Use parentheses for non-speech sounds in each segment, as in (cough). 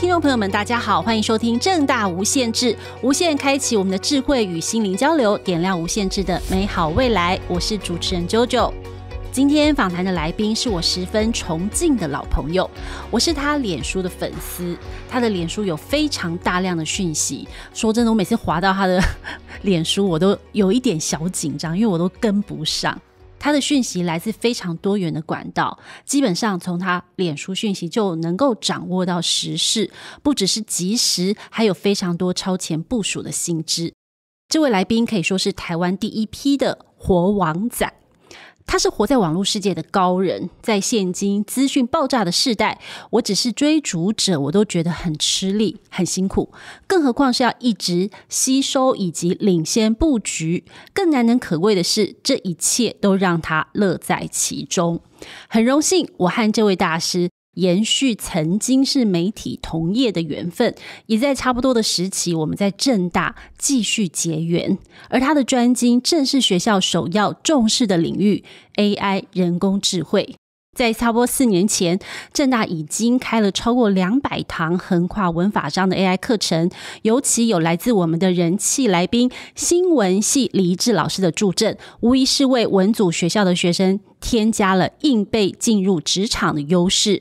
听众朋友们，大家好，欢迎收听正大无限制，无限开启我们的智慧与心灵交流，点亮无限制的美好未来。我是主持人 JoJo。今天访谈的来宾是我十分崇敬的老朋友，我是他脸书的粉丝，他的脸书有非常大量的讯息。说真的，我每次滑到他的 (laughs) 脸书，我都有一点小紧张，因为我都跟不上。他的讯息来自非常多元的管道，基本上从他脸书讯息就能够掌握到时事，不只是即时，还有非常多超前部署的新知。这位来宾可以说是台湾第一批的活王仔。他是活在网络世界的高人，在现今资讯爆炸的时代，我只是追逐者，我都觉得很吃力、很辛苦，更何况是要一直吸收以及领先布局。更难能可贵的是，这一切都让他乐在其中。很荣幸，我和这位大师。延续曾经是媒体同业的缘分，也在差不多的时期，我们在正大继续结缘。而他的专精正是学校首要重视的领域 ——AI 人工智能。在差不多四年前，正大已经开了超过两百堂横跨文法商的 AI 课程，尤其有来自我们的人气来宾新闻系李怡智老师的助阵，无疑是为文组学校的学生添加了硬背进入职场的优势。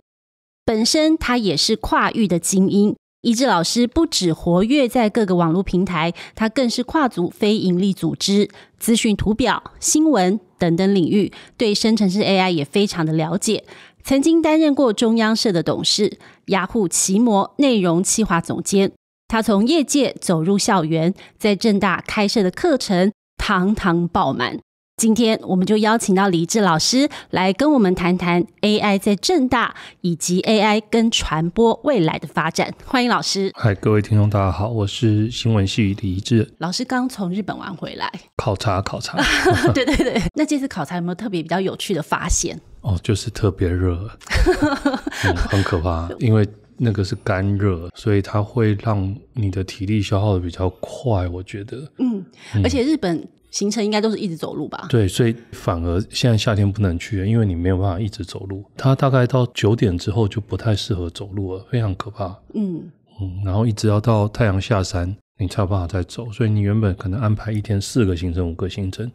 本身他也是跨域的精英，一智老师不止活跃在各个网络平台，他更是跨足非营利组织、资讯图表、新闻等等领域，对生成式 AI 也非常的了解。曾经担任过中央社的董事、雅虎奇摩内容企划总监，他从业界走入校园，在正大开设的课程堂堂爆满。今天我们就邀请到李志老师来跟我们谈谈 AI 在正大以及 AI 跟传播未来的发展。欢迎老师！嗨，各位听众，大家好，我是新闻系李志老师，刚从日本玩回来考察考察。(laughs) 对对对，那这次考察有没有特别比较有趣的发现？哦，就是特别热，(laughs) 很可怕，因为那个是干热，所以它会让你的体力消耗的比较快。我觉得，嗯，而且日本。行程应该都是一直走路吧？对，所以反而现在夏天不能去，因为你没有办法一直走路。它大概到九点之后就不太适合走路了，非常可怕。嗯嗯，然后一直要到太阳下山，你才有办法再走。所以你原本可能安排一天四个行程、五个行程，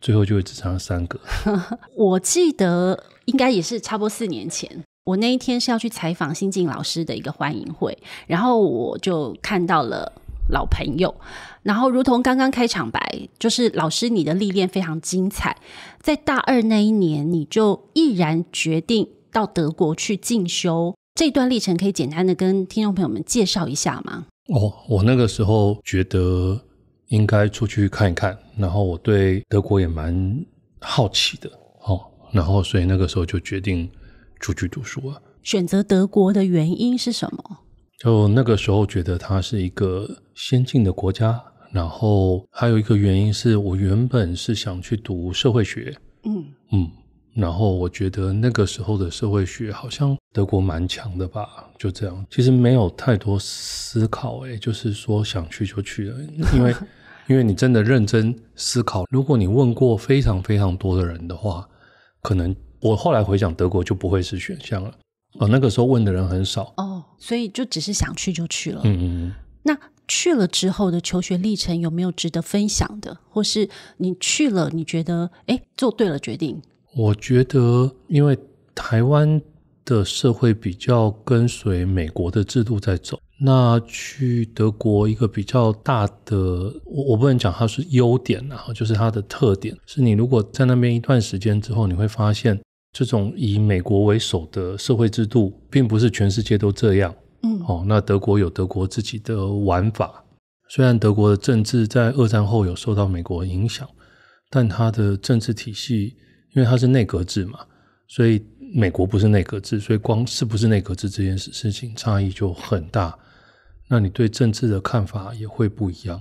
最后就会只剩下三个。(laughs) 我记得应该也是差不多四年前，我那一天是要去采访新晋老师的一个欢迎会，然后我就看到了。老朋友，然后如同刚刚开场白，就是老师你的历练非常精彩，在大二那一年你就毅然决定到德国去进修，这段历程可以简单的跟听众朋友们介绍一下吗？哦，我那个时候觉得应该出去看一看，然后我对德国也蛮好奇的，哦，然后所以那个时候就决定出去读书了。选择德国的原因是什么？就那个时候觉得它是一个先进的国家，然后还有一个原因是我原本是想去读社会学，嗯嗯，然后我觉得那个时候的社会学好像德国蛮强的吧，就这样，其实没有太多思考，哎，就是说想去就去了，(laughs) 因为因为你真的认真思考，如果你问过非常非常多的人的话，可能我后来回想德国就不会是选项了。哦，那个时候问的人很少哦，所以就只是想去就去了。嗯嗯嗯。那去了之后的求学历程有没有值得分享的，或是你去了你觉得哎做对了决定？我觉得，因为台湾的社会比较跟随美国的制度在走，那去德国一个比较大的，我我不能讲它是优点，然后就是它的特点是，你如果在那边一段时间之后，你会发现。这种以美国为首的社会制度，并不是全世界都这样。嗯，哦，那德国有德国自己的玩法。虽然德国的政治在二战后有受到美国影响，但它的政治体系，因为它是内阁制嘛，所以美国不是内阁制，所以光是不是内阁制这件事事情差异就很大。那你对政治的看法也会不一样。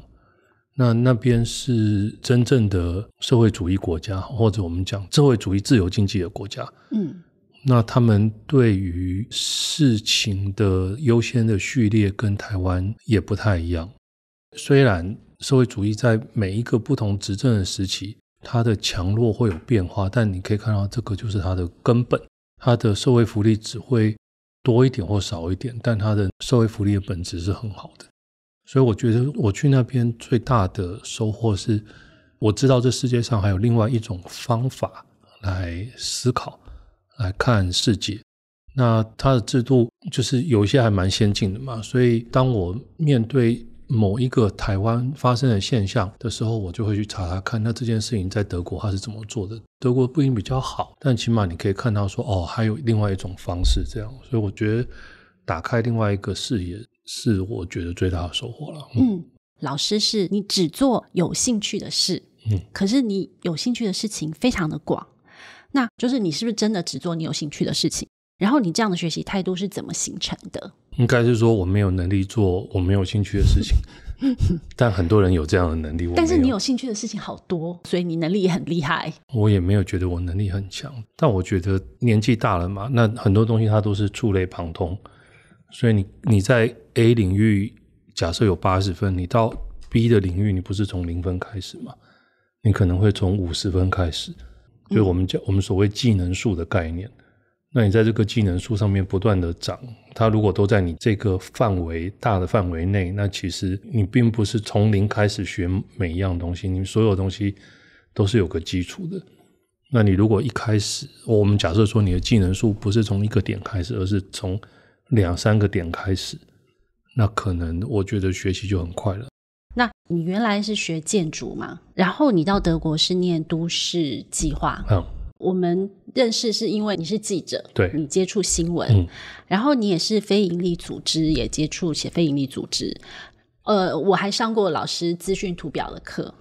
那那边是真正的社会主义国家，或者我们讲社会主义自由经济的国家，嗯，那他们对于事情的优先的序列跟台湾也不太一样。虽然社会主义在每一个不同执政的时期，它的强弱会有变化，但你可以看到这个就是它的根本，它的社会福利只会多一点或少一点，但它的社会福利的本质是很好的。所以我觉得我去那边最大的收获是，我知道这世界上还有另外一种方法来思考、来看世界。那它的制度就是有一些还蛮先进的嘛。所以当我面对某一个台湾发生的现象的时候，我就会去查查看那这件事情在德国它是怎么做的。德国不一定比较好，但起码你可以看到说哦，还有另外一种方式这样。所以我觉得打开另外一个视野。是我觉得最大的收获了。嗯，老师是你只做有兴趣的事，嗯，可是你有兴趣的事情非常的广，那就是你是不是真的只做你有兴趣的事情？然后你这样的学习态度是怎么形成的？应该是说我没有能力做我没有兴趣的事情，(laughs) 但很多人有这样的能力。但是你有兴趣的事情好多，所以你能力也很厉害。我也没有觉得我能力很强，但我觉得年纪大了嘛，那很多东西它都是触类旁通。所以你你在 A 领域假设有八十分，你到 B 的领域，你不是从零分开始吗？你可能会从五十分开始，就是我们叫我们所谓技能数的概念。那你在这个技能数上面不断的涨，它如果都在你这个范围大的范围内，那其实你并不是从零开始学每一样东西，你所有东西都是有个基础的。那你如果一开始，我们假设说你的技能数不是从一个点开始，而是从两三个点开始，那可能我觉得学习就很快了。那你原来是学建筑嘛？然后你到德国是念都市计划。嗯，我们认识是因为你是记者，对，你接触新闻，然后你也是非营利组织，也接触写非营利组织。呃，我还上过老师资讯图表的课，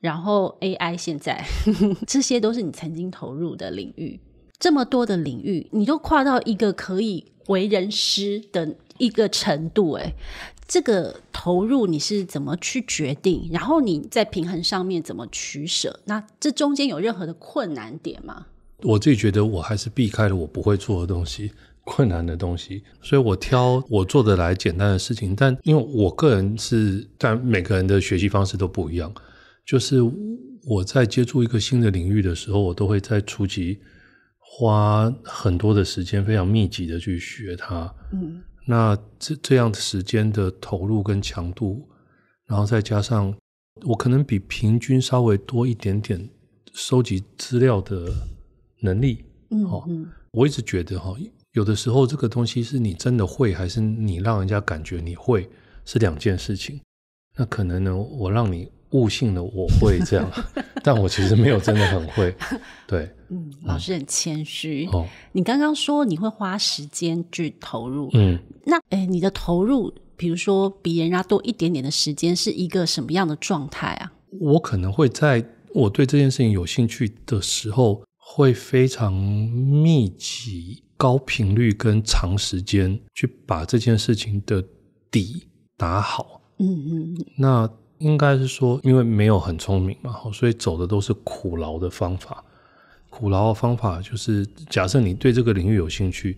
然后 AI 现在，(laughs) 这些都是你曾经投入的领域。这么多的领域，你都跨到一个可以为人师的一个程度，哎，这个投入你是怎么去决定？然后你在平衡上面怎么取舍？那这中间有任何的困难点吗？我自己觉得我还是避开了我不会做的东西，困难的东西，所以我挑我做得来简单的事情。但因为我个人是，但每个人的学习方式都不一样，就是我在接触一个新的领域的时候，我都会在初级。花很多的时间，非常密集的去学它。嗯，那这这样的时间的投入跟强度，然后再加上我可能比平均稍微多一点点收集资料的能力。嗯，我一直觉得哈，有的时候这个东西是你真的会，还是你让人家感觉你会是两件事情。那可能呢，我让你。悟性的我会这样，(laughs) 但我其实没有真的很会。(laughs) 对，嗯，老师很谦虚。哦，你刚刚说你会花时间去投入，嗯，那哎，你的投入，比如说比人家多一点点的时间，是一个什么样的状态啊？我可能会在我对这件事情有兴趣的时候，会非常密集、高频率跟长时间去把这件事情的底打好。嗯嗯，那。应该是说，因为没有很聪明嘛，所以走的都是苦劳的方法。苦劳的方法就是，假设你对这个领域有兴趣，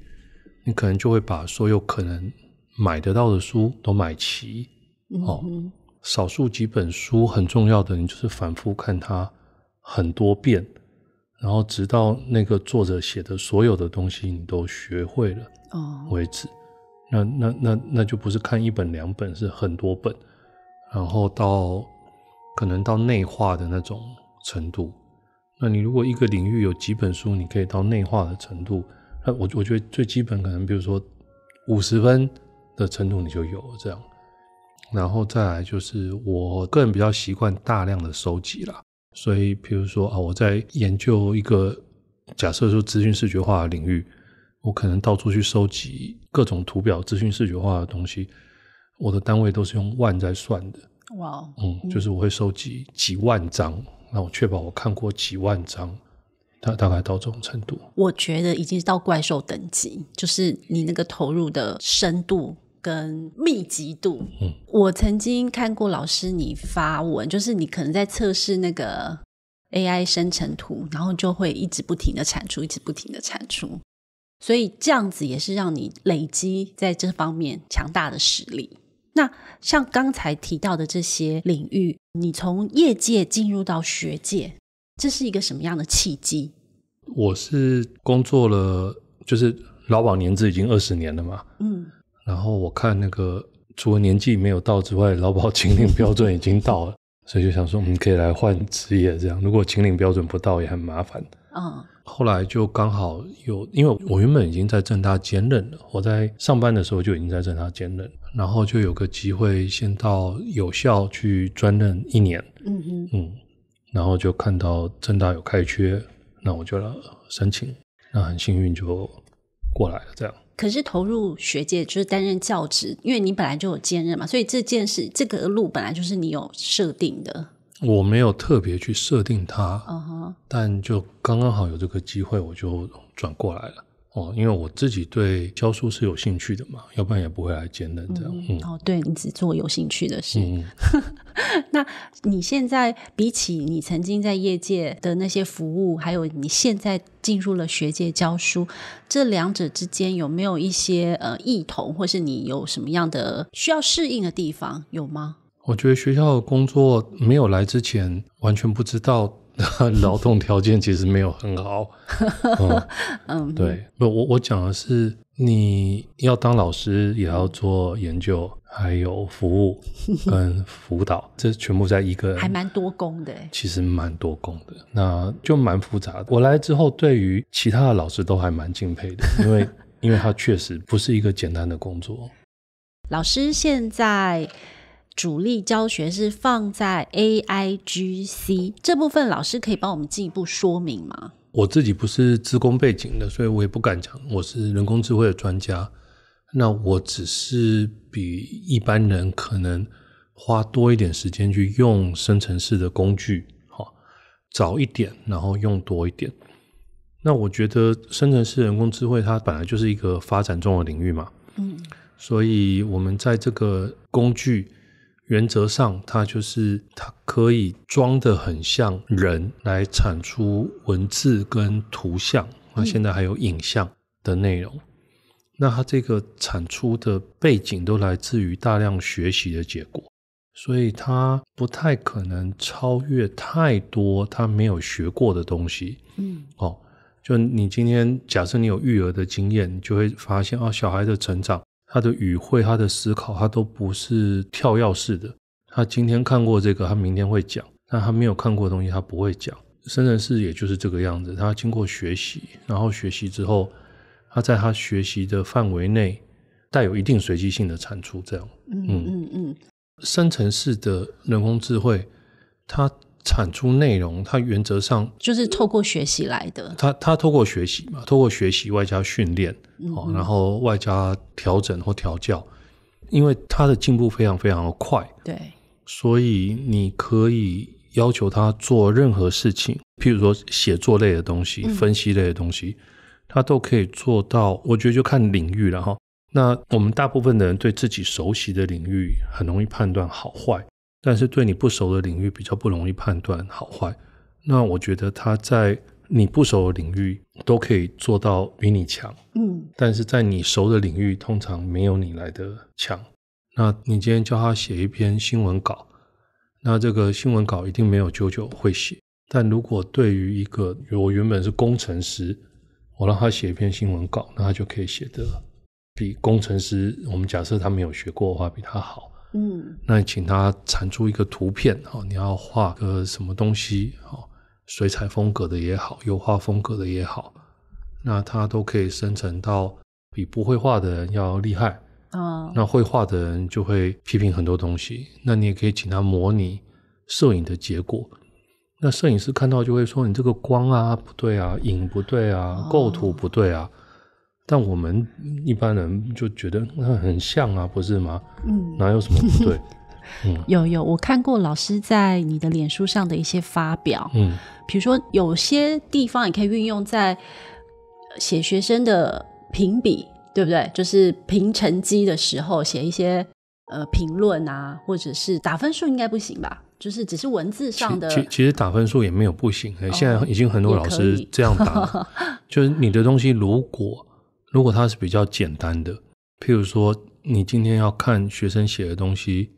你可能就会把所有可能买得到的书都买齐。哦，少数几本书很重要的，你就是反复看它很多遍，然后直到那个作者写的所有的东西你都学会了为止。那那那那就不是看一本两本，是很多本。然后到可能到内化的那种程度，那你如果一个领域有几本书，你可以到内化的程度。那我我觉得最基本可能，比如说五十分的程度你就有了这样。然后再来就是我个人比较习惯大量的收集了，所以比如说啊，我在研究一个假设说资讯视觉化的领域，我可能到处去收集各种图表、资讯视觉化的东西。我的单位都是用万在算的，哇，嗯，就是我会收集几万张，那我确保我看过几万张，大大概到这种程度，我觉得已经到怪兽等级，就是你那个投入的深度跟密集度，嗯，我曾经看过老师你发文，就是你可能在测试那个 AI 生成图，然后就会一直不停的产出，一直不停的产出，所以这样子也是让你累积在这方面强大的实力。那像刚才提到的这些领域，你从业界进入到学界，这是一个什么样的契机？我是工作了，就是劳保年资已经二十年了嘛，嗯，然后我看那个除了年纪没有到之外，劳保精 (laughs) 领标准已经到了，所以就想说，我们可以来换职业这样。如果精领标准不到，也很麻烦，嗯。后来就刚好有，因为我原本已经在正大兼任，了，我在上班的时候就已经在正大兼任，然后就有个机会先到有校去专任一年，嗯嗯嗯，然后就看到正大有开缺，那我就申请，那很幸运就过来了。这样，可是投入学界就是担任教职，因为你本来就有兼任嘛，所以这件事这个路本来就是你有设定的。我没有特别去设定它。但就刚刚好有这个机会，我就转过来了哦，因为我自己对教书是有兴趣的嘛，要不然也不会来兼任这样。哦，对你只做有兴趣的事。(laughs) 那你现在比起你曾经在业界的那些服务，还有你现在进入了学界教书，这两者之间有没有一些呃异同，或是你有什么样的需要适应的地方，有吗？我觉得学校的工作没有来之前，完全不知道。(laughs) 劳动条件其实没有很好。(laughs) 嗯，对，不，我我讲的是你要当老师，也要做研究，还有服务跟辅导，这全部在一个，还蛮多工的。其实蛮多工的，那就蛮复杂的。我来之后，对于其他的老师都还蛮敬佩的，因为因为他确实不是一个简单的工作。老师现在。主力教学是放在 A I G C 这部分，老师可以帮我们进一步说明吗？我自己不是自工背景的，所以我也不敢讲。我是人工智慧的专家，那我只是比一般人可能花多一点时间去用生成式的工具，好早一点，然后用多一点。那我觉得生成式人工智慧它本来就是一个发展中的领域嘛，嗯，所以我们在这个工具。原则上，它就是它可以装的很像人来产出文字跟图像，那现在还有影像的内容。那它这个产出的背景都来自于大量学习的结果，所以它不太可能超越太多它没有学过的东西。嗯，哦，就你今天假设你有育儿的经验，你就会发现哦，小孩的成长。他的语汇，他的思考，他都不是跳跃式的。他今天看过这个，他明天会讲；，但他没有看过的东西，他不会讲。深层式也就是这个样子。他经过学习，然后学习之后，他在他学习的范围内，带有一定随机性的产出。这样，嗯嗯嗯，深层式的人工智慧，它。产出内容，它原则上就是透过学习来的。它它透过学习嘛，透过学习外加训练，哦、然后外加调整或调教，因为它的进步非常非常的快。对，所以你可以要求他做任何事情，譬如说写作类的东西、分析类的东西，他都可以做到。我觉得就看领域了哈。那我们大部分的人对自己熟悉的领域，很容易判断好坏。但是对你不熟的领域比较不容易判断好坏，那我觉得他在你不熟的领域都可以做到比你强，嗯，但是在你熟的领域通常没有你来的强。那你今天教他写一篇新闻稿，那这个新闻稿一定没有九九会写。但如果对于一个我原本是工程师，我让他写一篇新闻稿，那他就可以写的比工程师，我们假设他没有学过的话，比他好。嗯，那请他产出一个图片哦，你要画个什么东西哦，水彩风格的也好，油画风格的也好，那他都可以生成到比不会画的人要厉害。啊，那会画的人就会批评很多东西。那你也可以请他模拟摄影的结果，那摄影师看到就会说你这个光啊不对啊，影不对啊，构图不对啊。但我们一般人就觉得那很像啊，不是吗？嗯，哪有什么不对？(laughs) 嗯，有有，我看过老师在你的脸书上的一些发表，嗯，比如说有些地方也可以运用在写学生的评比，对不对？就是评成绩的时候写一些呃评论啊，或者是打分数应该不行吧？就是只是文字上的，其实打分数也没有不行。现在已经很多老师这样打，(laughs) 就是你的东西如果。如果它是比较简单的，譬如说你今天要看学生写的东西，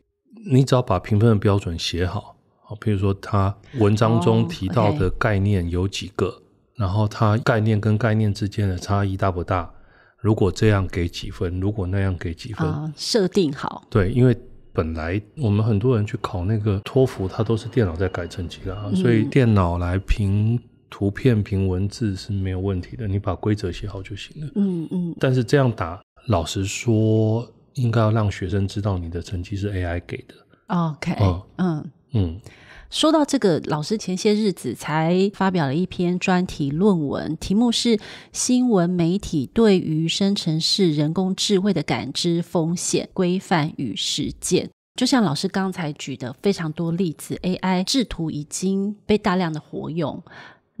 你只要把评分的标准写好，好，譬如说他文章中提到的概念有几个，然后它概念跟概念之间的差异大不大，如果这样给几分，如果那样给几分，啊，设定好，对，因为本来我们很多人去考那个托福，它都是电脑在改成绩的、啊，所以电脑来评。图片凭文字是没有问题的，你把规则写好就行了。嗯嗯。但是这样打，老实说，应该要让学生知道你的成绩是 AI 给的。OK。嗯嗯。说到这个，老师前些日子才发表了一篇专题论文，题目是《新闻媒体对于生成式人工智慧的感知风险规范与实践》。就像老师刚才举的非常多例子，AI 制图已经被大量的活用。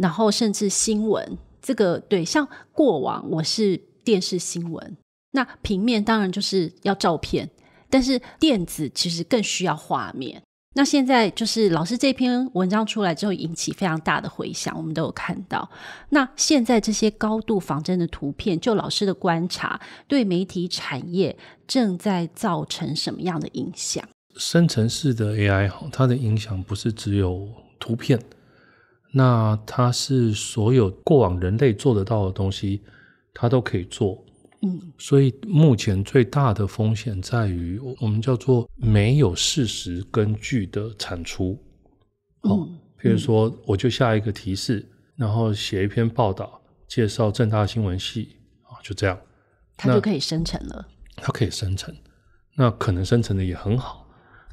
然后，甚至新闻这个对像过往我是电视新闻，那平面当然就是要照片，但是电子其实更需要画面。那现在就是老师这篇文章出来之后，引起非常大的回响，我们都有看到。那现在这些高度仿真的图片，就老师的观察，对媒体产业正在造成什么样的影响？生成式的 AI 它的影响不是只有图片。那它是所有过往人类做得到的东西，它都可以做。嗯，所以目前最大的风险在于，我们叫做没有事实根据的产出。哦，比如说，我就下一个提示，然后写一篇报道，介绍正大新闻系啊，就这样，它就可以生成了。它可以生成，那可能生成的也很好。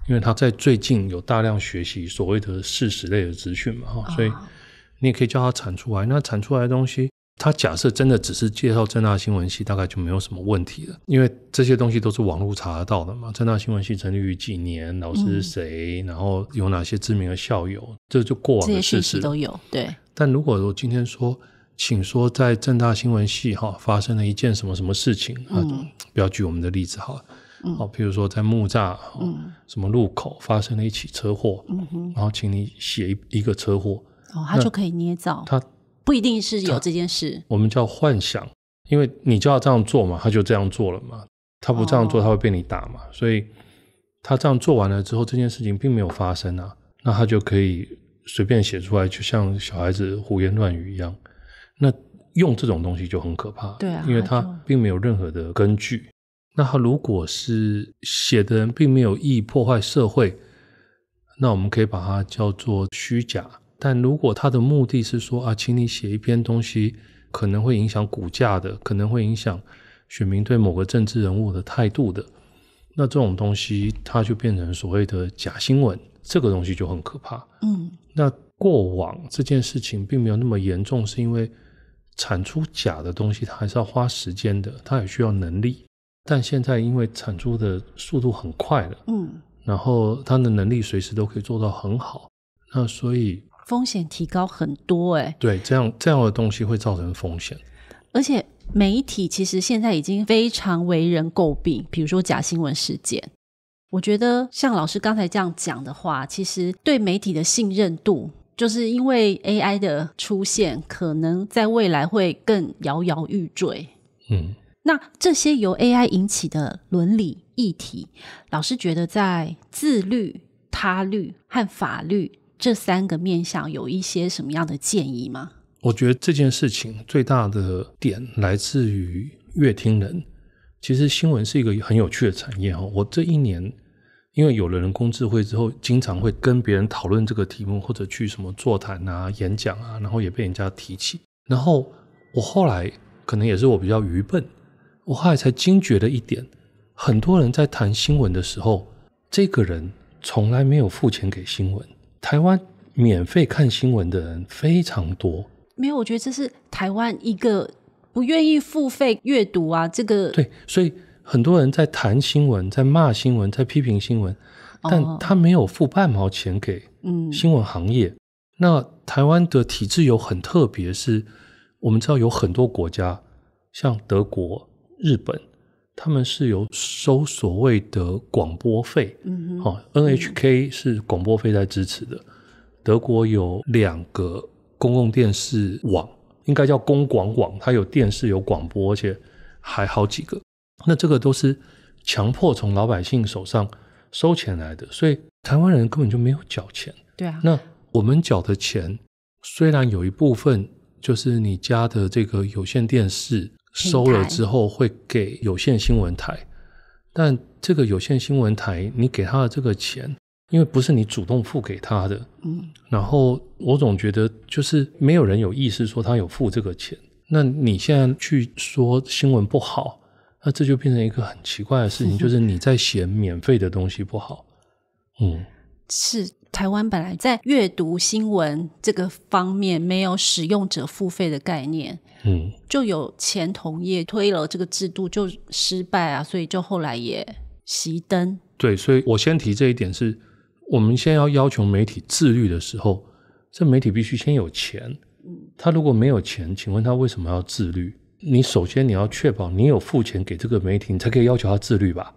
因为他在最近有大量学习所谓的事实类的资讯嘛，哈，所以你也可以叫他产出来。那产出来的东西，他假设真的只是介绍正大新闻系，大概就没有什么问题了。因为这些东西都是网络查得到的嘛。正大新闻系成立于几年，老师谁，然后有哪些知名的校友，这就过往的事实都有对。但如果我今天说，请说在正大新闻系哈发生了一件什么什么事情，啊，不要举我们的例子哈。好，比如说在木葬，嗯，什么路口发生了一起车祸，嗯哼，然后请你写一一个车祸，哦，他就可以捏造，他不一定是有这件事。我们叫幻想，因为你就要这样做嘛，他就这样做了嘛，他不这样做他会被你打嘛，所以他这样做完了之后，这件事情并没有发生啊，那他就可以随便写出来，就像小孩子胡言乱语一样。那用这种东西就很可怕，对啊，因为他并没有任何的根据。那他如果是写的人并没有意破坏社会，那我们可以把它叫做虚假。但如果他的目的是说啊，请你写一篇东西，可能会影响股价的，可能会影响选民对某个政治人物的态度的，那这种东西它就变成所谓的假新闻。这个东西就很可怕。嗯，那过往这件事情并没有那么严重，是因为产出假的东西，它还是要花时间的，它也需要能力。但现在因为产出的速度很快了，嗯，然后它的能力随时都可以做到很好，那所以风险提高很多哎。对，这样这样的东西会造成风险，而且媒体其实现在已经非常为人诟病，比如说假新闻事件。我觉得像老师刚才这样讲的话，其实对媒体的信任度，就是因为 AI 的出现，可能在未来会更摇摇欲坠。嗯。那这些由 AI 引起的伦理议题，老师觉得在自律、他律和法律这三个面向，有一些什么样的建议吗？我觉得这件事情最大的点来自于乐听人。其实新闻是一个很有趣的产业哦。我这一年因为有了人工智慧之后，经常会跟别人讨论这个题目，或者去什么座谈啊、演讲啊，然后也被人家提起。然后我后来可能也是我比较愚笨。我后来才惊觉了一点，很多人在谈新闻的时候，这个人从来没有付钱给新闻。台湾免费看新闻的人非常多，没有，我觉得这是台湾一个不愿意付费阅读啊。这个对，所以很多人在谈新闻，在骂新闻，在批评新闻，但他没有付半毛钱给嗯新闻行业。那台湾的体制有很特别，是我们知道有很多国家像德国。日本，他们是由收所谓的广播费，嗯哦 n h k 是广播费在支持的。德国有两个公共电视网，应该叫公广网，它有电视有广播，而且还好几个。那这个都是强迫从老百姓手上收钱来的，所以台湾人根本就没有缴钱。对啊，那我们缴的钱，虽然有一部分就是你家的这个有线电视。收了之后会给有线新闻台，但这个有线新闻台，你给他的这个钱，因为不是你主动付给他的，嗯，然后我总觉得就是没有人有意识说他有付这个钱，那你现在去说新闻不好，那这就变成一个很奇怪的事情，(laughs) 就是你在嫌免费的东西不好，嗯，是。台湾本来在阅读新闻这个方面没有使用者付费的概念，嗯，就有前同业推了这个制度就失败啊，所以就后来也熄灯。对，所以我先提这一点，是我们先要要求媒体自律的时候，这媒体必须先有钱。他如果没有钱，请问他为什么要自律？你首先你要确保你有付钱给这个媒体，你才可以要求他自律吧？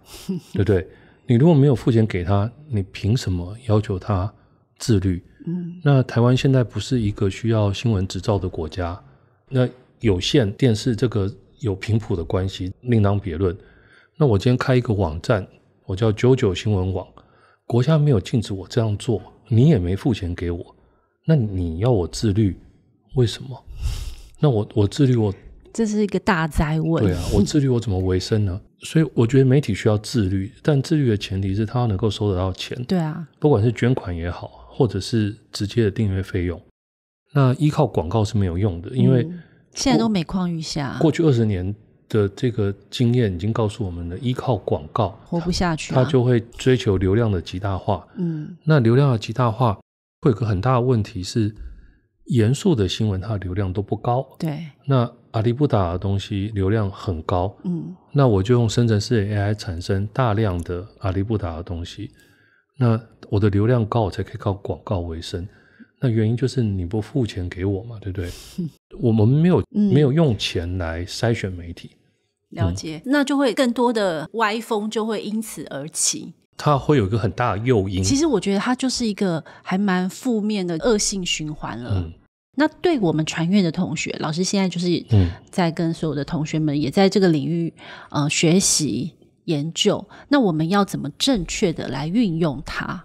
对不对？你如果没有付钱给他，你凭什么要求他自律？嗯，那台湾现在不是一个需要新闻执照的国家，那有线电视这个有频谱的关系另当别论。那我今天开一个网站，我叫九九新闻网，国家没有禁止我这样做，你也没付钱给我，那你要我自律，为什么？那我我自律我。这是一个大灾问。对啊，我自律，我怎么维生呢？(laughs) 所以我觉得媒体需要自律，但自律的前提是他能够收得到钱。对啊，不管是捐款也好，或者是直接的订阅费用，那依靠广告是没有用的，因为现在都每况愈下。过去二十年的这个经验已经告诉我们了，依靠广告活不下去，他就会追求流量的极大化。嗯，那流量的极大化会有个很大的问题是，严肃的新闻它的流量都不高。对，那。阿里不打的东西流量很高，嗯，那我就用生成式 AI 产生大量的阿里不打的东西，那我的流量高，我才可以靠广告为生。那原因就是你不付钱给我嘛，对不对？(laughs) 我们没有没有用钱来筛选媒体，了解，那就会更多的歪风就会因此而起，它会有一个很大的诱因。其实我觉得它就是一个还蛮负面的恶性循环了。那对我们传院的同学，老师现在就是在跟所有的同学们也在这个领域呃学习研究。那我们要怎么正确的来运用它？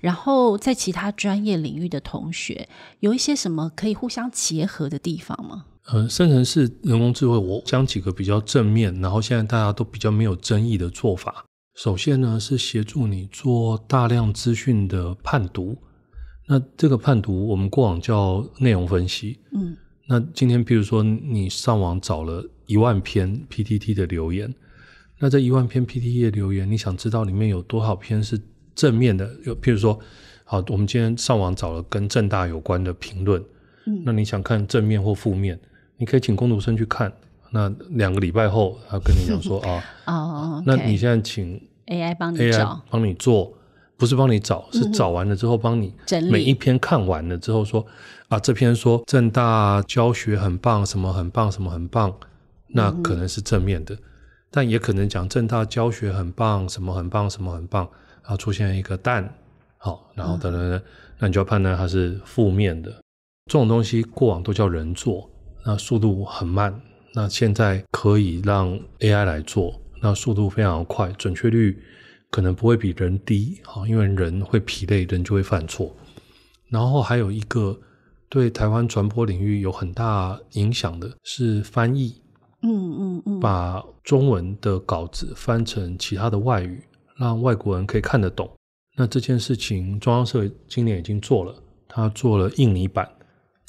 然后在其他专业领域的同学有一些什么可以互相结合的地方吗？呃，生成式人工智慧，我讲几个比较正面，然后现在大家都比较没有争议的做法。首先呢，是协助你做大量资讯的判读。那这个判读，我们过往叫内容分析。嗯，那今天比如说你上网找了一万篇 PTT 的留言，那这一万篇 PTT 的留言，你想知道里面有多少篇是正面的？有，譬如说，好，我们今天上网找了跟正大有关的评论，那你想看正面或负面，你可以请工读生去看。那两个礼拜后，他跟你讲说 (laughs) 啊，哦，那你现在请 AI 帮你找，帮你做。不是帮你找，是找完了之后帮你整理。每一篇看完了之后说，啊这篇说正大教学很棒，什么很棒，什么很棒，那可能是正面的，但也可能讲正大教学很棒，什么很棒，什么很棒，然后出现一个蛋，好，然后等等，那你就要判断它是负面的。这种东西过往都叫人做，那速度很慢，那现在可以让 AI 来做，那速度非常快，准确率。可能不会比人低因为人会疲累，人就会犯错。然后还有一个对台湾传播领域有很大影响的是翻译，嗯嗯嗯，把中文的稿子翻成其他的外语，让外国人可以看得懂。那这件事情，中央社今年已经做了，他做了印尼版，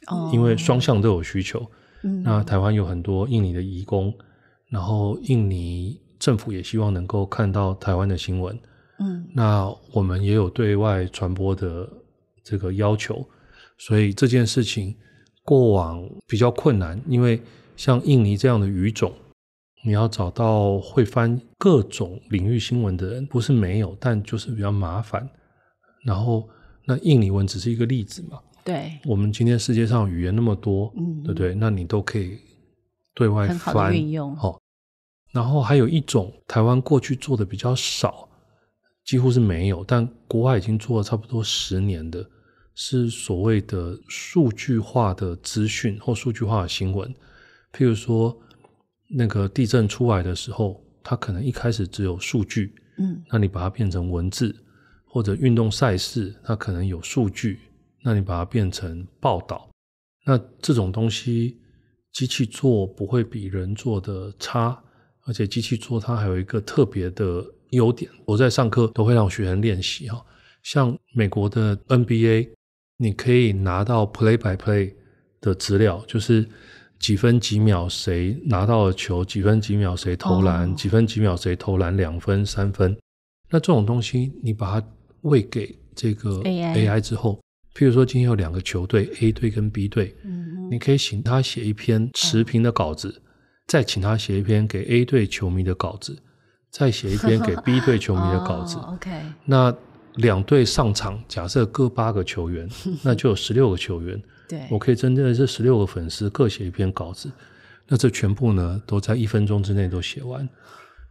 哦，因为双向都有需求。嗯，那台湾有很多印尼的移工，然后印尼。政府也希望能够看到台湾的新闻，嗯，那我们也有对外传播的这个要求，所以这件事情过往比较困难，因为像印尼这样的语种，你要找到会翻各种领域新闻的人，不是没有，但就是比较麻烦。然后，那印尼文只是一个例子嘛？对，我们今天世界上语言那么多，嗯，对不对？那你都可以对外翻运用，好。然后还有一种台湾过去做的比较少，几乎是没有，但国外已经做了差不多十年的，是所谓的数据化的资讯或数据化的新闻，譬如说那个地震出来的时候，它可能一开始只有数据，嗯，那你把它变成文字，或者运动赛事，它可能有数据，那你把它变成报道，那这种东西机器做不会比人做的差。而且机器做它还有一个特别的优点，我在上课都会让学生练习哈，像美国的 NBA，你可以拿到 play by play 的资料，就是几分几秒谁拿到了球，几分几秒谁投篮，几分几秒谁投篮两分三分，那这种东西你把它喂给这个 AI 之后，譬如说今天有两个球队 A 队跟 B 队，你可以请他写一篇持平的稿子。再请他写一篇给 A 队球迷的稿子，再写一篇给 B (laughs) 队球迷的稿子。OK，那两队上场，假设各八个球员，(laughs) 那就有十六个球员。对，我可以针对这十六个粉丝各写一篇稿子。那这全部呢，都在一分钟之内都写完。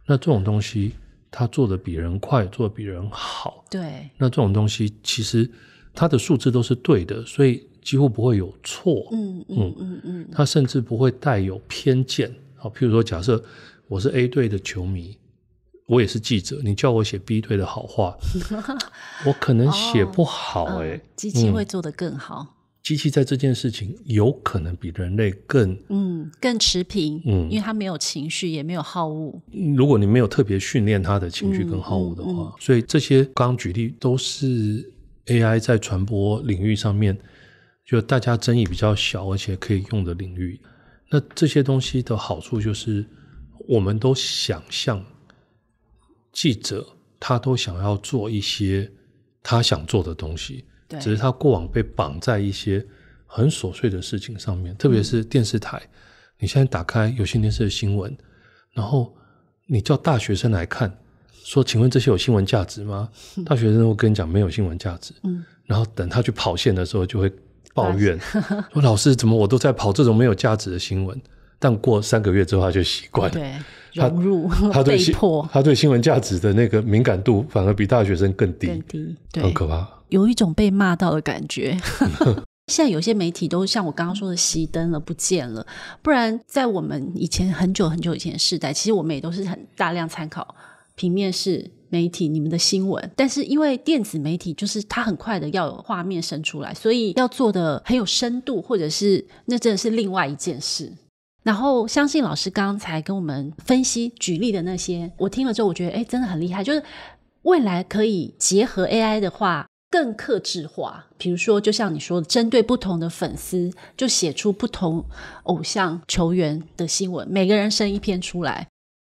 那这种东西，他做的比人快，做的比人好。对，那这种东西其实他的数字都是对的，所以几乎不会有错。嗯嗯嗯嗯，他甚至不会带有偏见。好，譬如说，假设我是 A 队的球迷，我也是记者，你叫我写 B 队的好话，(laughs) 我可能写不好哎。机器会做得更好。机器在这件事情有可能比人类更嗯更持平，嗯，因为它没有情绪，也没有好恶。如果你没有特别训练它的情绪跟好恶的话，所以这些刚举例都是 AI 在传播领域上面就大家争议比较小，而且可以用的领域。那这些东西的好处就是，我们都想象记者他都想要做一些他想做的东西，对，只是他过往被绑在一些很琐碎的事情上面，特别是电视台。你现在打开有线电视的新闻，然后你叫大学生来看，说：“请问这些有新闻价值吗？” (laughs) 大学生，会跟你讲，没有新闻价值。嗯，然后等他去跑线的时候，就会。抱怨，(laughs) 说老师怎么我都在跑这种没有价值的新闻，但过三个月之后他就习惯了，融入，他对新，他对新闻价值的那个敏感度反而比大学生更低，更低，很可怕，有一种被骂到的感觉。(laughs) 现在有些媒体都像我刚刚说的熄灯了，不见了。不然在我们以前很久很久以前的时代，其实我们也都是很大量参考平面是。媒体，你们的新闻，但是因为电子媒体就是它很快的要有画面生出来，所以要做的很有深度，或者是那真的是另外一件事。然后相信老师刚才跟我们分析举例的那些，我听了之后，我觉得哎，真的很厉害。就是未来可以结合 AI 的话，更克制化，比如说就像你说，的，针对不同的粉丝，就写出不同偶像球员的新闻，每个人生一篇出来。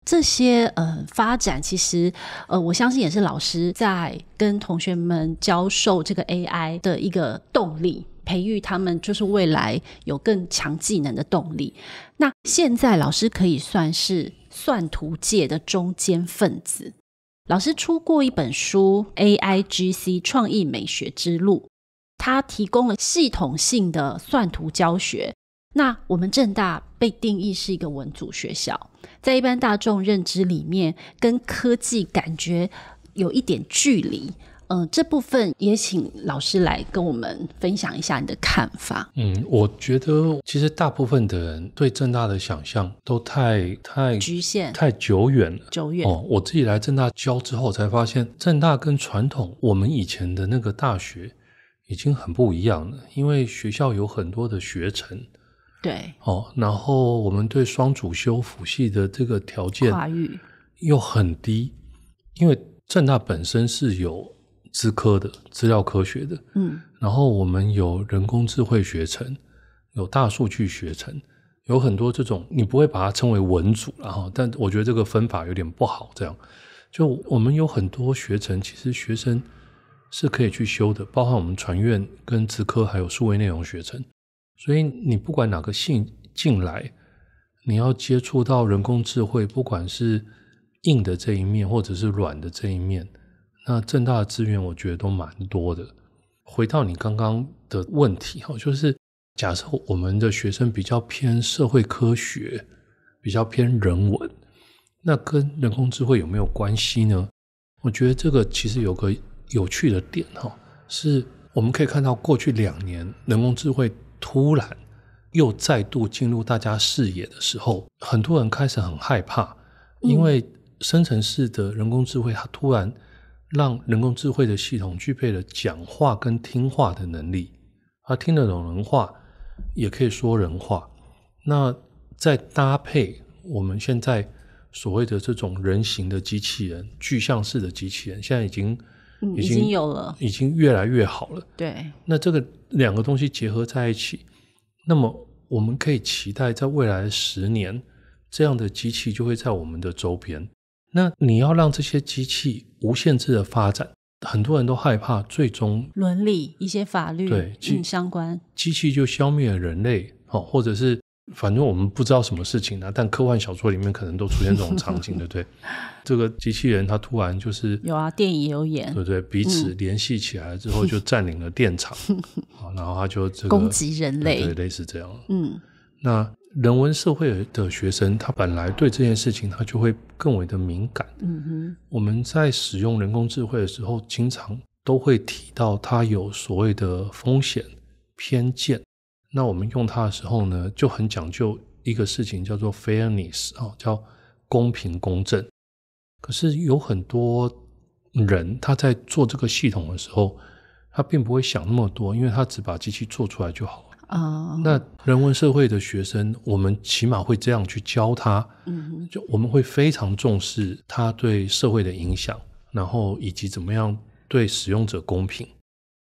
这些呃发展其实呃，我相信也是老师在跟同学们教授这个 AI 的一个动力，培育他们就是未来有更强技能的动力。那现在老师可以算是算图界的中间分子。老师出过一本书《AIGC 创意美学之路》，他提供了系统性的算图教学。那我们正大被定义是一个文组学校，在一般大众认知里面，跟科技感觉有一点距离。嗯，这部分也请老师来跟我们分享一下你的看法。嗯，我觉得其实大部分的人对正大的想象都太太局限、太久远了。久远哦，我自己来正大教之后才发现，正大跟传统我们以前的那个大学已经很不一样了，因为学校有很多的学程。对，哦，然后我们对双主修辅系的这个条件又很低，因为正大本身是有资科的、资料科学的，嗯，然后我们有人工智慧学程、有大数据学程，有很多这种你不会把它称为文组，然后但我觉得这个分法有点不好，这样就我们有很多学程，其实学生是可以去修的，包含我们传院跟职科，还有数位内容学程。所以你不管哪个性进来，你要接触到人工智慧，不管是硬的这一面或者是软的这一面，那正大的资源我觉得都蛮多的。回到你刚刚的问题哈，就是假设我们的学生比较偏社会科学，比较偏人文，那跟人工智慧有没有关系呢？我觉得这个其实有个有趣的点哈，是我们可以看到过去两年人工智慧。突然，又再度进入大家视野的时候，很多人开始很害怕，因为生成式的人工智慧，它突然让人工智慧的系统具备了讲话跟听话的能力，它听得懂人话，也可以说人话。那再搭配我们现在所谓的这种人形的机器人、具象式的机器人，现在已经已经有了，已经越来越好了。对，那这个。两个东西结合在一起，那么我们可以期待在未来的十年，这样的机器就会在我们的周边。那你要让这些机器无限制的发展，很多人都害怕最终伦理一些法律对相关机器就消灭了人类哦，或者是。反正我们不知道什么事情呢，但科幻小说里面可能都出现这种场景，对不对？(laughs) 这个机器人它突然就是有啊，电影有演，对不对？彼此联系起来之后就占领了电厂，(laughs) 然后他就攻击人类，对，类似这样。嗯，那人文社会的学生他本来对这件事情他就会更为的敏感。嗯哼，我们在使用人工智慧的时候，经常都会提到它有所谓的风险偏见。那我们用它的时候呢，就很讲究一个事情，叫做 fairness，哦，叫公平公正。可是有很多人他在做这个系统的时候，他并不会想那么多，因为他只把机器做出来就好了。啊，那人文社会的学生，我们起码会这样去教他，嗯，就我们会非常重视他对社会的影响，然后以及怎么样对使用者公平。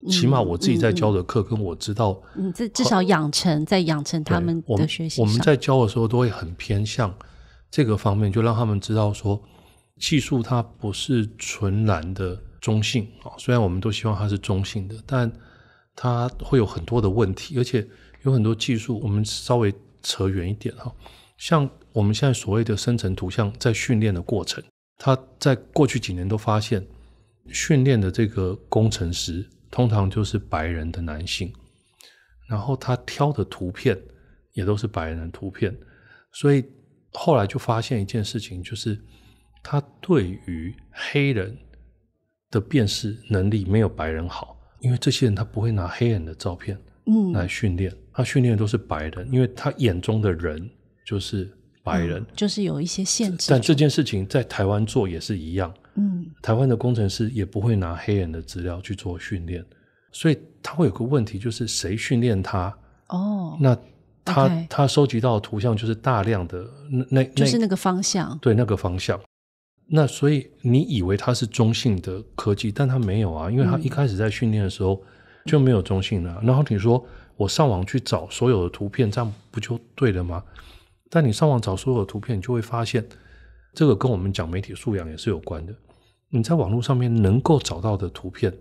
起码我自己在教的课，跟我知道，嗯，至至少养成在养成他们的学习我我们在教的时候都会很偏向这个方面，就让他们知道说，技术它不是纯然的中性啊。虽然我们都希望它是中性的，但它会有很多的问题，而且有很多技术。我们稍微扯远一点哈，像我们现在所谓的生成图像在训练的过程，它在过去几年都发现，训练的这个工程师。通常就是白人的男性，然后他挑的图片也都是白人图片，所以后来就发现一件事情，就是他对于黑人的辨识能力没有白人好，因为这些人他不会拿黑人的照片，嗯，来训练，他训练都是白人，因为他眼中的人就是白人，就是有一些限制。但这件事情在台湾做也是一样。台湾的工程师也不会拿黑人的资料去做训练，所以他会有个问题，就是谁训练他？哦，那他他收集到的图像就是大量的那那就是那个方向，对那个方向。那所以你以为它是中性的科技，但它没有啊，因为它一开始在训练的时候就没有中性的。然后你说我上网去找所有的图片，这样不就对了吗？但你上网找所有的图片，你就会发现这个跟我们讲媒体素养也是有关的。你在网络上面能够找到的图片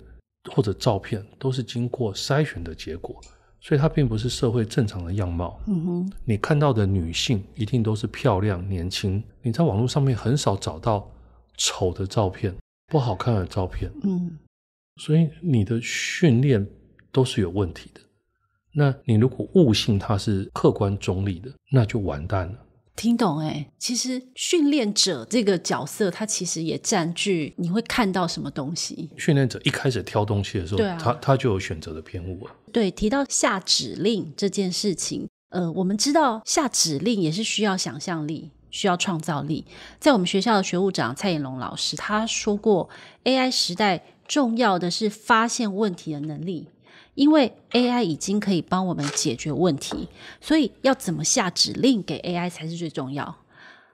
或者照片，都是经过筛选的结果，所以它并不是社会正常的样貌。嗯哼，你看到的女性一定都是漂亮年轻。你在网络上面很少找到丑的照片、不好看的照片。嗯，所以你的训练都是有问题的。那你如果悟性它是客观中立的，那就完蛋了。听懂哎，其实训练者这个角色，他其实也占据。你会看到什么东西？训练者一开始挑东西的时候，他他就有选择的偏误了。对，提到下指令这件事情，呃，我们知道下指令也是需要想象力，需要创造力。在我们学校的学务长蔡衍龙老师，他说过，AI 时代重要的是发现问题的能力。因为 AI 已经可以帮我们解决问题，所以要怎么下指令给 AI 才是最重要。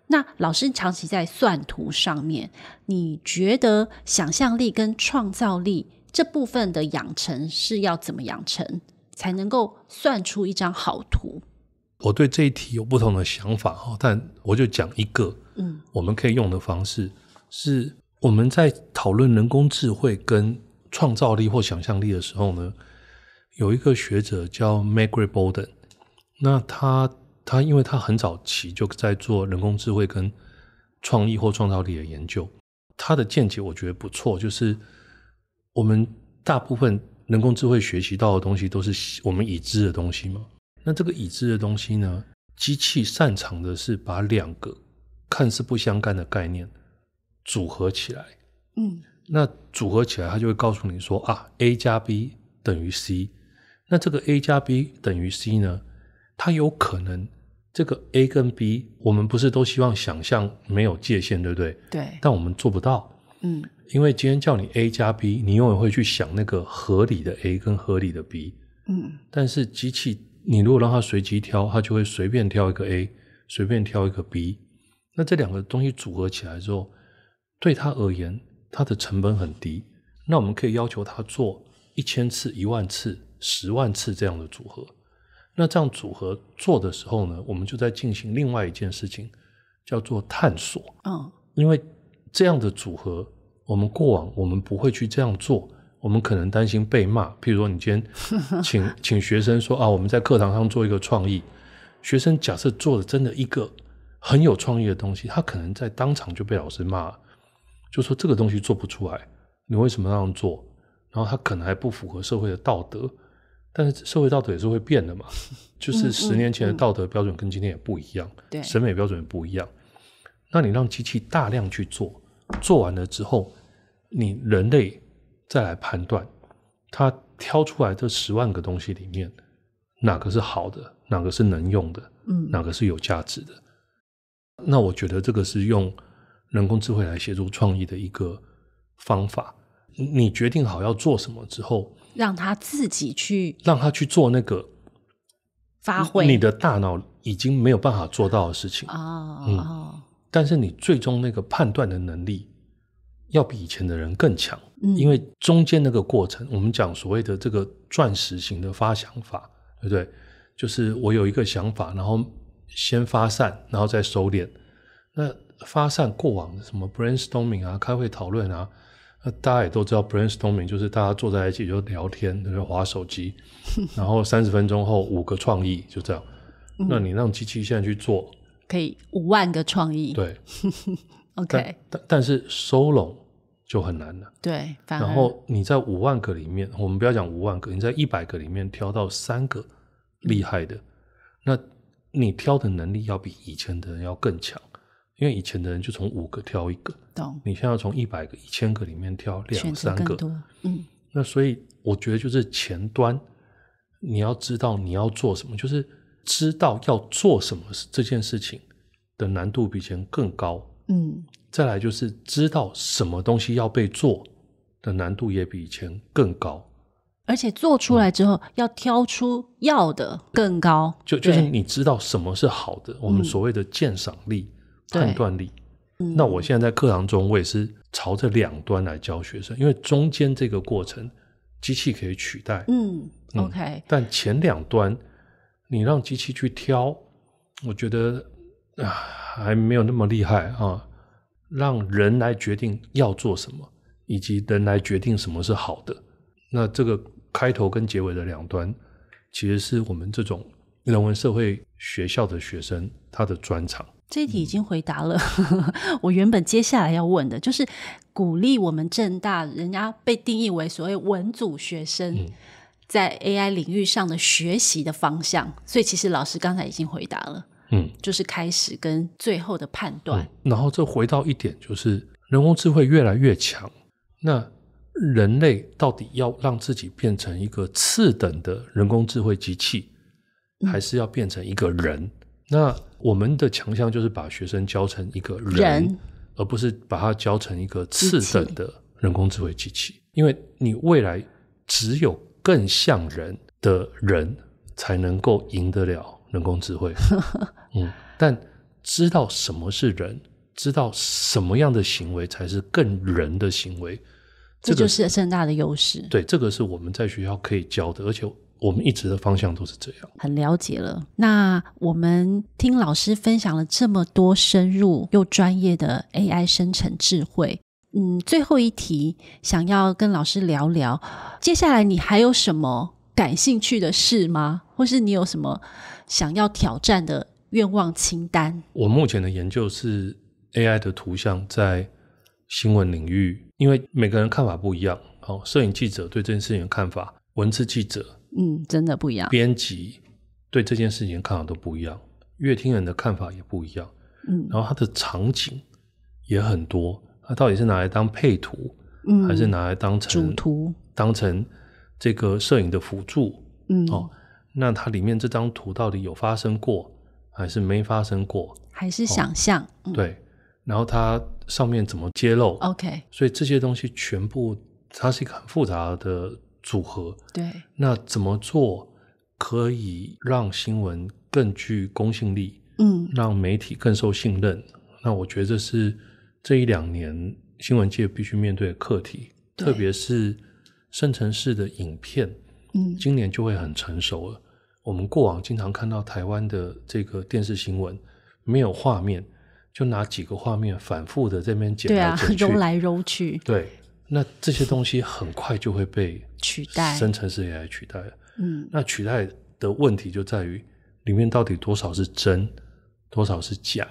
那老师长期在算图上面，你觉得想象力跟创造力这部分的养成是要怎么养成，才能够算出一张好图？我对这一题有不同的想法哈，但我就讲一个，嗯，我们可以用的方式是我们在讨论人工智慧跟创造力或想象力的时候呢。有一个学者叫 Magri Bolden，那他他因为他很早期就在做人工智慧跟创意或创造力的研究，他的见解我觉得不错，就是我们大部分人工智慧学习到的东西都是我们已知的东西嘛。那这个已知的东西呢，机器擅长的是把两个看似不相干的概念组合起来，嗯，那组合起来，它就会告诉你说啊，A 加 B 等于 C。那这个 a 加 b 等于 c 呢？它有可能这个 a 跟 b，我们不是都希望想象没有界限，对不对？对。但我们做不到，嗯。因为今天叫你 a 加 b，你永远会去想那个合理的 a 跟合理的 b，嗯。但是机器，你如果让它随机挑，它就会随便挑一个 a，随便挑一个 b。那这两个东西组合起来之后，对它而言，它的成本很低。那我们可以要求它做一千次、一万次。十万次这样的组合，那这样组合做的时候呢，我们就在进行另外一件事情，叫做探索。嗯，因为这样的组合，我们过往我们不会去这样做，我们可能担心被骂。譬如说，你今天 (laughs) 请请学生说啊，我们在课堂上做一个创意，学生假设做的真的一个很有创意的东西，他可能在当场就被老师骂，就说这个东西做不出来，你为什么那样做？然后他可能还不符合社会的道德。但是社会道德也是会变的嘛，(laughs) 就是十年前的道德标准跟今天也不一样，对，审美标准也不一样。那你让机器大量去做，做完了之后，你人类再来判断，它挑出来这十万个东西里面，哪个是好的，哪个是能用的，嗯，哪个是有价值的？那我觉得这个是用人工智慧来协助创意的一个方法。你决定好要做什么之后。让他自己去，让他去做那个发挥，你的大脑已经没有办法做到的事情啊。嗯，但是你最终那个判断的能力要比以前的人更强，因为中间那个过程，我们讲所谓的这个钻石型的发想法，对不对？就是我有一个想法，然后先发散，然后再收敛。那发散过往的什么 brainstorming 啊，开会讨论啊。那大家也都知道，brainstorming 就是大家坐在一起就聊天，就划手机，然后三十分钟后五个创意就这样。那你让机器现在去做，可以五万个创意，对，OK。但但是收拢就很难了。对，然后你在五万个里面，我们不要讲五万个，你在一百个里面挑到三个厉害的，那你挑的能力要比以前的人要更强。因为以前的人就从五个挑一个，懂？你现在要从一百个、一千个里面挑两三个，嗯。那所以我觉得，就是前端你要知道你要做什么，就是知道要做什么这件事情的难度比以前更高，嗯。再来就是知道什么东西要被做的难度也比以前更高，而且做出来之后要挑出要的更高，就就是你知道什么是好的，我们所谓的鉴赏力。判断力，那我现在在课堂中，我也是朝着两端来教学生，因为中间这个过程机器可以取代，嗯，OK，但前两端你让机器去挑，我觉得啊还没有那么厉害啊，让人来决定要做什么，以及人来决定什么是好的，那这个开头跟结尾的两端，其实是我们这种人文社会学校的学生他的专长。这一题已经回答了。(laughs) 我原本接下来要问的就是鼓励我们正大人家被定义为所谓文组学生，在 AI 领域上的学习的方向。所以其实老师刚才已经回答了，嗯，就是开始跟最后的判断。然后这回到一点，就是人工智慧越来越强，那人类到底要让自己变成一个次等的人工智慧机器，还是要变成一个人？那我们的强项就是把学生教成一个人，而不是把他教成一个次等的人工智慧机器。因为你未来只有更像人的人，才能够赢得了人工智慧。(laughs) 嗯，但知道什么是人，知道什么样的行为才是更人的行为，这就是很大的优势。对，这个是我们在学校可以教的，而且。我们一直的方向都是这样，很了解了。那我们听老师分享了这么多深入又专业的 AI 生成智慧，嗯，最后一题想要跟老师聊聊，接下来你还有什么感兴趣的事吗？或是你有什么想要挑战的愿望清单？我目前的研究是 AI 的图像在新闻领域，因为每个人看法不一样。好，摄影记者对这件事情的看法，文字记者。嗯，真的不一样。编辑对这件事情看法都不一样，乐听人的看法也不一样。嗯，然后它的场景也很多，它到底是拿来当配图，嗯，还是拿来当成主图，当成这个摄影的辅助？嗯，哦，那它里面这张图到底有发生过，还是没发生过，还是想象？对，然后它上面怎么揭露？OK，所以这些东西全部，它是一个很复杂的。组合对，那怎么做可以让新闻更具公信力？嗯，让媒体更受信任？那我觉得是这一两年新闻界必须面对的课题，特别是生成式的影片，嗯，今年就会很成熟了。我们过往经常看到台湾的这个电视新闻没有画面，就拿几个画面反复的这边剪对 (laughs) 揉来揉去，对。那这些东西很快就会被取代，生成式 AI 取代了。嗯，那取代的问题就在于里面到底多少是真，多少是假？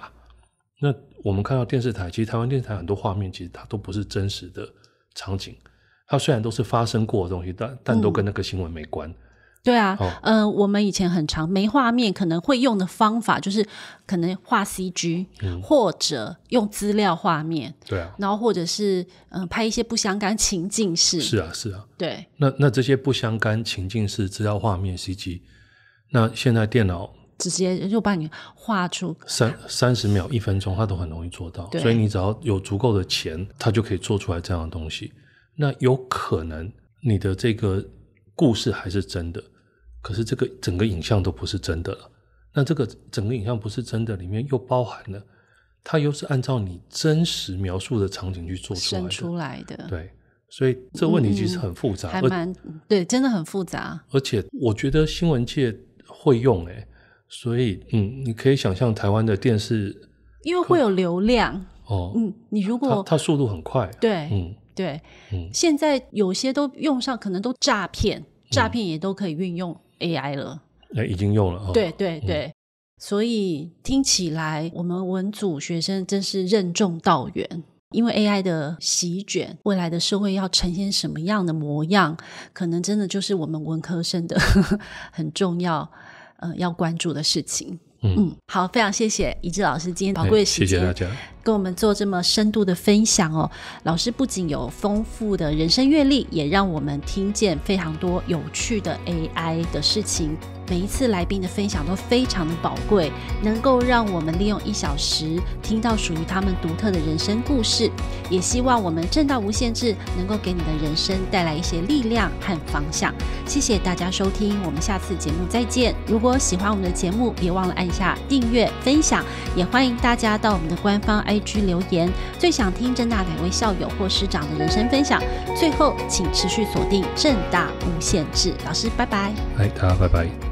那我们看到电视台，其实台湾电视台很多画面，其实它都不是真实的场景。它虽然都是发生过的东西，但但都跟那个新闻没关。对啊，嗯，我们以前很长没画面，可能会用的方法就是可能画 CG，嗯、或者用资料画面，对啊，然后或者是嗯拍一些不相干情境式，是啊是啊，对。那那这些不相干情境式资料画面 CG，那现在电脑直接就帮你画出三三十秒一分钟，它都很容易做到。所以你只要有足够的钱，它就可以做出来这样的东西。那有可能你的这个故事还是真的。可是这个整个影像都不是真的了，那这个整个影像不是真的，里面又包含了，它又是按照你真实描述的场景去做出来的。出来的，对，所以这个问题其实很复杂，还蛮对，真的很复杂。而且我觉得新闻界会用哎，所以嗯，你可以想象台湾的电视，因为会有流量哦，嗯，你如果它速度很快，对，嗯对，嗯，现在有些都用上，可能都诈骗，诈骗也都可以运用。AI 了，已经用了。对对对，所以听起来我们文组学生真是任重道远，因为 AI 的席卷，未来的社会要呈现什么样的模样，可能真的就是我们文科生的 (laughs) 很重要，要关注的事情。嗯，好，非常谢谢一志老师今天宝贵的时间，谢谢大家。跟我们做这么深度的分享哦，老师不仅有丰富的人生阅历，也让我们听见非常多有趣的 AI 的事情。每一次来宾的分享都非常的宝贵，能够让我们利用一小时听到属于他们独特的人生故事。也希望我们正道无限制能够给你的人生带来一些力量和方向。谢谢大家收听，我们下次节目再见。如果喜欢我们的节目，别忘了按下订阅、分享，也欢迎大家到我们的官方 i 留言，最想听郑大哪位校友或师长的人生分享？最后，请持续锁定郑大无限制。老师，拜拜。哎，大家拜拜。